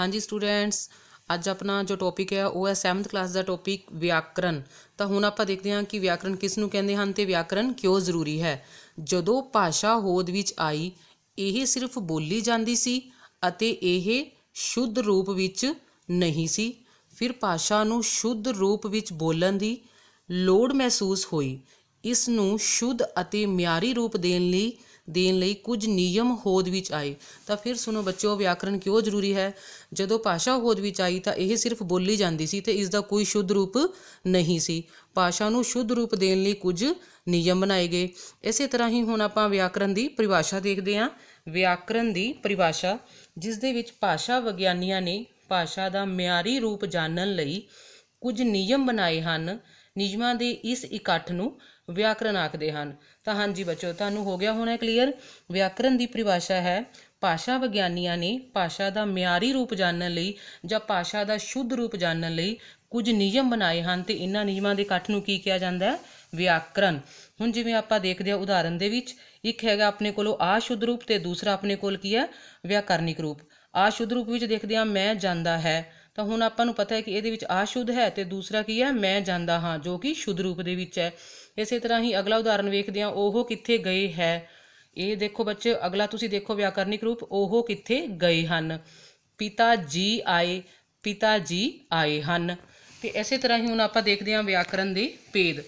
ਹਾਂਜੀ ਸਟੂਡੈਂਟਸ ਅੱਜ ਆਪਣਾ ਜੋ ਟੌਪਿਕ ਹੈ ਉਹ ਹੈ 7th ਕਲਾਸ ਦਾ ਟੌਪਿਕ ਵਿਆਕਰਨ ਤਾਂ ਹੁਣ ਆਪਾਂ ਦੇਖਦੇ ਹਾਂ ਕਿ ਵਿਆਕਰਨ ਕਿਸ ਨੂੰ ਕਹਿੰਦੇ ਹਨ ਤੇ ਵਿਆਕਰਨ ਕਿਉਂ ਜ਼ਰੂਰੀ ਹੈ ਜਦੋਂ ਭਾਸ਼ਾ ਹੋਦ ਵਿੱਚ ਆਈ ਇਹ ਸਿਰਫ ਬੋਲੀ ਜਾਂਦੀ ਸੀ ਅਤੇ ਇਹ ਸ਼ੁੱਧ ਰੂਪ ਵਿੱਚ ਨਹੀਂ ਸੀ ਫਿਰ ਭਾਸ਼ਾ ਨੂੰ ਸ਼ੁੱਧ ਰੂਪ ਵਿੱਚ ਬੋਲਣ ਦੀ ਲੋੜ ਮਹਿਸੂਸ ਹੋਈ ਇਸ ਨੂੰ ਸ਼ੁੱਧ ਅਤੇ ਮਿਆਰੀ ਰੂਪ ਦੇਣ ਲਈ ਦੇਣ ਲਈ ਕੁਝ ਨਿਯਮ ਹੋਦ ਵਿੱਚ ਆਏ ਤਾਂ ਫਿਰ ਸੁਣੋ ਬੱਚਿਓ ਵਿਆਕਰਣ ਕਿਉਂ ਜ਼ਰੂਰੀ ਹੈ ਜਦੋਂ ਭਾਸ਼ਾ ਹੋਦ ਵਿੱਚ ਆਈ ਤਾਂ ਇਹ ਸਿਰਫ ਬੋਲੀ ਜਾਂਦੀ ਸੀ ਤੇ ਇਸ ਦਾ ਕੋਈ ਸ਼ੁੱਧ ਰੂਪ ਨਹੀਂ ਸੀ ਭਾਸ਼ਾ ਨੂੰ ਸ਼ੁੱਧ ਰੂਪ ਦੇਣ ਲਈ ਕੁਝ ਨਿਯਮ ਬਣਾਏ ਗਏ ਇਸੇ ਤਰ੍ਹਾਂ ਹੀ ਹੁਣ ਆਪਾਂ ਵਿਆਕਰਣ ਦੀ ਪਰਿਭਾਸ਼ਾ ਦੇਖਦੇ ਹਾਂ ਵਿਆਕਰਣ ਦੀ ਪਰਿਭਾਸ਼ਾ ਜਿਸ ਦੇ ਵਿੱਚ ਭਾਸ਼ਾ ਵਿਗਿਆਨੀਆਂ ਨੇ ਭਾਸ਼ਾ ਦਾ ਮਿਆਰੀ ਰੂਪ ਜਾਣਨ ਲਈ ਕੁਝ ਨਿਯਮ ਬਣਾਏ ਹਨ ਨਿਯਮਾਂ ਦੇ ਇਸ ਇਕੱਠ ਨੂੰ ਵਿਆਕਰਨ ਆਖਦੇ ਹਨ ਤਾਂ ਹਾਂਜੀ ਬੱਚੋ ਤੁਹਾਨੂੰ ਹੋ ਗਿਆ ਹੋਣਾ ਕਲੀਅਰ ਵਿਆਕਰਨ ਦੀ ਪਰਿਭਾਸ਼ਾ ਹੈ ਭਾਸ਼ਾ ਵਿਗਿਆਨੀਆਂ ਨੇ ਭਾਸ਼ਾ ਦਾ ਮਿਆਰੀ ਰੂਪ ਜਾਣਨ ਲਈ ਜਾਂ ਭਾਸ਼ਾ ਦਾ ਸ਼ੁੱਧ ਰੂਪ ਜਾਣਨ ਲਈ ਕੁਝ ਨਿਯਮ ਬਣਾਏ ਹਨ ਤੇ ਇਹਨਾਂ ਨਿਯਮਾਂ ਦੇ ਇਕੱਠ ਨੂੰ ਕੀ ਕਿਹਾ ਜਾਂਦਾ ਹੈ ਵਿਆਕਰਨ ਹੁਣ ਜਿਵੇਂ ਆਪਾਂ ਦੇਖਦੇ ਹਾਂ ਉਦਾਹਰਨ ਦੇ ਵਿੱਚ ਇੱਕ ਹੈਗਾ ਆਪਣੇ ਕੋਲ ਆ ਸ਼ੁੱਧ ਰੂਪ ਤੇ ਦੂਸਰਾ ਆਪਣੇ ਕੋਲ ਕੀ ਹੈ ਵਿਆਕਰਨਿਕ ਰੂਪ ਆ ਸ਼ੁੱਧ ਰੂਪ ਵਿੱਚ ਦੇਖਦੇ ਹਾਂ ਮੈਂ ਜਾਂਦਾ ਹੈ ਤਾਂ ਹੁਣ ਆਪਾਂ ਨੂੰ ਪਤਾ ਹੈ ਕਿ ਇਹਦੇ ਵਿੱਚ ਆ ਸ਼ੁੱਧ ਹੈ ਤੇ ਦੂਸਰਾ ਕੀ ਹੈ ਮੈਂ ਜਾਂਦਾ ਹਾਂ ਜੋ ਕਿ ਸ਼ੁੱਧ ਰੂਪ ਦੇ ਵਿੱਚ ਹੈ ਇਸੇ ਤਰ੍ਹਾਂ ਹੀ ਅਗਲਾ ਉਦਾਹਰਨ ਵੇਖਦੇ ਹਾਂ ਉਹ ਕਿੱਥੇ ਗਏ ਹੈ ਇਹ ਦੇਖੋ ਬੱਚੇ ਅਗਲਾ ਤੁਸੀਂ ਦੇਖੋ ਵਿਆਕਰਨਿਕ ਰੂਪ ਉਹ ਕਿੱਥੇ ਗਏ ਹਨ ਪਿਤਾ ਜੀ ਆਏ ਪਿਤਾ ਜੀ ਆਏ ਹਨ ਤੇ ਇਸੇ ਤਰ੍ਹਾਂ ਹੀ ਹੁਣ ਆਪਾਂ ਦੇਖਦੇ ਹਾਂ ਵਿਆਕਰਨ ਦੇ ਭੇਦ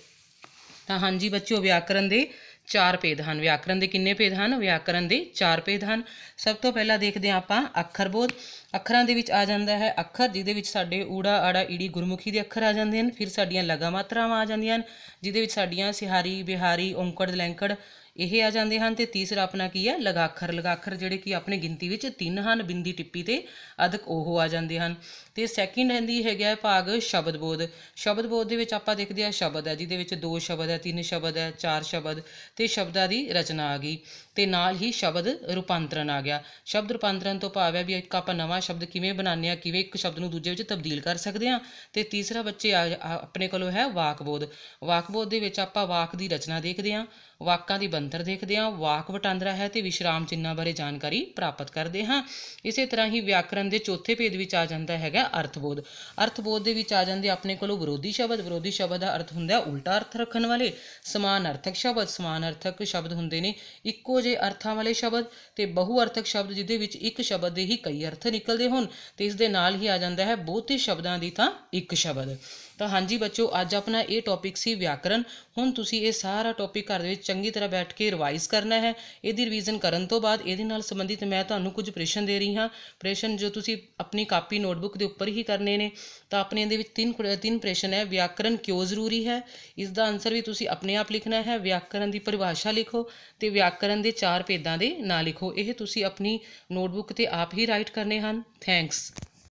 ਤਾਂ ਹਾਂਜੀ ਬੱਚਿਓ ਵਿਆਕਰਨ ਦੇ ਚਾਰ ਭੇਦ ਹਨ ਵਿਆਕਰਨ ਦੇ ਕਿੰਨੇ ਭੇਦ ਹਨ ਵਿਆਕਰਨ ਦੇ ਚਾਰ ਭੇਦ ਹਨ ਸਭ ਤੋਂ ਪਹਿਲਾਂ ਦੇਖਦੇ ਹਾਂ ਆਪਾਂ ਅੱਖਰ ਬੋਧ ਅੱਖਰਾਂ ਦੇ ਵਿੱਚ ਆ ਜਾਂਦਾ ਹੈ ਅੱਖਰ ਜਿਹਦੇ ਵਿੱਚ ਸਾਡੇ ਊੜਾ ਆੜਾ ਈੜੀ ਗੁਰਮੁਖੀ ਦੇ ਅੱਖਰ ਆ ਜਾਂਦੇ ਹਨ ਫਿਰ ਸਾਡੀਆਂ ਲਗਾ ਮਾਤਰਾਵਾਂ ਆ ਜਾਂਦੀਆਂ ਹਨ ਜਿਹਦੇ ਵਿੱਚ ਸਾਡੀਆਂ ਸਿਹਾਰੀ ਬਿਹਾਰੀ ਓੰਕੜ ਲੈਂਕੜ ਇਹ ਆ ਜਾਂਦੇ ਹਨ ਤੇ ਤੀਸਰਾ ਆਪਣਾ ਕੀ ਹੈ ਲਗਾਖਰ ਲਗਾਖਰ ਜਿਹੜੇ ਕਿ ਆਪਣੇ ਗਿਣਤੀ ਵਿੱਚ ਤਿੰਨ ਹਨ ਬਿੰਦੀ ਟਿੱਪੀ ਤੇ ਅਧਕ ਉਹ ਆ ਜਾਂਦੇ ਹਨ ਤੇ ਸੈਕਿੰਡ ਹੈਂਦੀ ਹੈਗਾ ਭਾਗ ਸ਼ਬਦ ਬੋਧ ਸ਼ਬਦ ਬੋਧ ਦੇ ਵਿੱਚ ਆਪਾਂ ਦੇਖਦੇ ਆ ਸ਼ਬਦ ਹੈ ਜਿਹਦੇ ਵਿੱਚ ਦੋ ਸ਼ਬਦ ਹੈ ਤਿੰਨ ਸ਼ਬਦ ਹੈ ਚਾਰ ਸ਼ਬਦ ਤੇ ਸ਼ਬਦਾਂ ਦੀ ਰਚਨਾ ਆ ਗਈ ਤੇ ਨਾਲ ਹੀ ਸ਼ਬਦ ਰੂਪਾਂਤਰਣ ਆ ਗਿਆ ਸ਼ਬਦ ਰੂਪਾਂਤਰਣ ਤੋਂ ਭਾਵ ਹੈ ਵੀ ਇੱਕ ਆਪਾਂ ਨਵਾਂ ਸ਼ਬਦ ਕਿਵੇਂ ਬਣਾਉਂਦੇ ਆ ਕਿਵੇਂ ਇੱਕ ਸ਼ਬਦ ਨੂੰ ਦੂਜੇ ਵਿੱਚ ਤਬਦੀਲ ਕਰ ਸਕਦੇ ਆ ਤੇ ਤੀਸਰਾ ਬੱਚੇ ਆਪਣੇ ਕੋਲੋਂ ਹੈ ਵਾਕਬੋਧ ਵਾਕਬੋਧ ਦੇ ਵਿੱਚ ਆਪਾਂ ਵਾਕ ਦੀ ਰਚਨਾ ਦੇਖਦੇ ਆ ਵਾਕਾਂ ਦੀ ਬੰਦਰ ਦੇਖਦੇ ਆ ਵਾਕ ਵਟਾਂਦਰਾ ਹੈ ਤੇ ਵਿਸ਼ਰਾਮ ਚਿੰਨਾਂ ਬਾਰੇ ਜਾਣਕਾਰੀ ਪ੍ਰਾਪਤ ਕਰਦੇ ਹਾਂ ਇਸੇ ਤਰ੍ਹਾਂ ਹੀ ਵਿਆਕਰਣ ਦੇ ਚੌਥੇ ਭੇਦ ਵਿੱਚ ਆ ਜਾਂਦਾ ਹੈਗਾ ਅਰਥਬੋਧ ਅਰਥਬੋਧ ਦੇ ਵਿੱਚ ਆ ਜਾਂਦੇ ਆਪਣੇ ਕੋਲੋਂ ਵਿਰੋਧੀ ਸ਼ਬਦ ਵਿਰੋਧੀ ਸ਼ਬਦ ਦਾ ਅਰਥ ਹੁੰਦਾ ਉਲਟਾ ਅਰਥ ਰੱਖਣ ਵਾਲੇ ਸਮਾਨ ਅਰਥਕ ਸ਼ਬਦ ਸਮਾਨ ਅਨਰਥਕ ਸ਼ਬਦ ਹੁੰਦੇ ਨੇ ਇੱਕੋ ਜੇ ਅਰਥਾਂ ਵਾਲੇ ਸ਼ਬਦ ਤੇ ਬਹੁ ਅਰਥਕ ਸ਼ਬਦ ਜਿਹਦੇ ਵਿੱਚ ਇੱਕ ਸ਼ਬਦ ਦੇ ਹੀ ਕਈ ਅਰਥ ਨਿਕਲਦੇ ਹੋਣ ਤੇ ਇਸ ਦੇ ਨਾਲ ਹੀ ਆ ਜਾਂਦਾ ਹੈ ਬਹੁਤੇ ਸ਼ਬਦਾਂ ਦੀ ਤਾਂ ਇੱਕ ਸ਼ਬਦ ਤਾਂ ਹਾਂਜੀ ਬੱਚੋ ਅੱਜ ਆਪਣਾ ਇਹ ਟੌਪਿਕ ਸੀ ਵਿਆਕਰਨ ਹੁਣ ਤੁਸੀਂ ਇਹ ਸਾਰਾ ਟੌਪਿਕ ਘਰ ਦੇ ਵਿੱਚ ਚੰਗੀ ਤਰ੍ਹਾਂ ਬੈਠ ਕੇ ਰਿਵਾਈਜ਼ ਕਰਨਾ ਹੈ ਇਹਦੀ ਰਿਵੀਜ਼ਨ ਕਰਨ ਤੋਂ ਬਾਅਦ ਇਹਦੇ ਨਾਲ ਸੰਬੰਧਿਤ ਮੈਂ ਤੁਹਾਨੂੰ ਕੁਝ ਪ੍ਰਸ਼ਨ ਦੇ ਰਹੀ ਹਾਂ ਪ੍ਰਸ਼ਨ ਜੋ ਤੁਸੀਂ ਆਪਣੀ ਕਾਪੀ ਨੋਟਬੁੱਕ ਦੇ ਉੱਪਰ ਹੀ ਕਰਨੇ ਨੇ ਤਾਂ ਆਪਣੇ ਇਹਦੇ ਵਿੱਚ ਤਿੰਨ ਤਿੰਨ ਪ੍ਰਸ਼ਨ ਹੈ ਵਿਆਕਰਨ ਕਿਉਂ ਜ਼ਰੂਰੀ ਹੈ ਇਸ ਦਾ ਆਨਸਰ ਵੀ ਤੁਸੀਂ ਆਪਣੇ ਆਪ ਲਿਖਣਾ ਹੈ ਵਿਆਕਰਨ ਦੀ ਪਰਿਭਾਸ਼ਾ ਲਿਖੋ ਤੇ ਵਿਆਕਰਨ ਦੇ ਚਾਰ ਭੇਦਾਂ ਦੇ ਨਾਂ ਲਿਖੋ ਇਹ ਤੁਸੀਂ ਆਪਣੀ ਨੋਟਬੁੱਕ ਤੇ ਆਪ ਹੀ ਰਾਈਟ ਕਰਨੇ ਹਨ ਥੈਂਕਸ